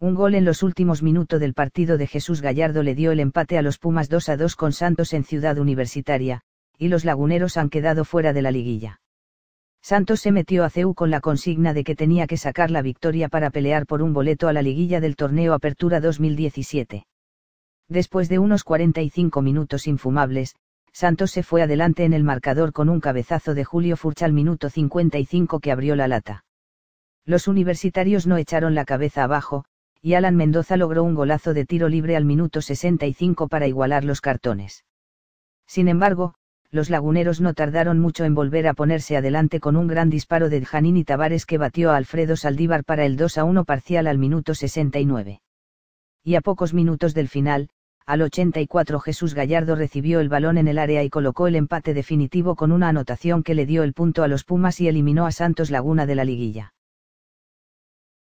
Un gol en los últimos minutos del partido de Jesús Gallardo le dio el empate a los Pumas 2 a 2 con Santos en Ciudad Universitaria, y los laguneros han quedado fuera de la liguilla. Santos se metió a Ceú con la consigna de que tenía que sacar la victoria para pelear por un boleto a la liguilla del torneo Apertura 2017. Después de unos 45 minutos infumables, Santos se fue adelante en el marcador con un cabezazo de Julio Furch al minuto 55 que abrió la lata. Los universitarios no echaron la cabeza abajo, y Alan Mendoza logró un golazo de tiro libre al minuto 65 para igualar los cartones. Sin embargo, los laguneros no tardaron mucho en volver a ponerse adelante con un gran disparo de Janini Tavares que batió a Alfredo Saldívar para el 2 a 1 parcial al minuto 69. Y a pocos minutos del final, al 84 Jesús Gallardo recibió el balón en el área y colocó el empate definitivo con una anotación que le dio el punto a los Pumas y eliminó a Santos Laguna de la liguilla.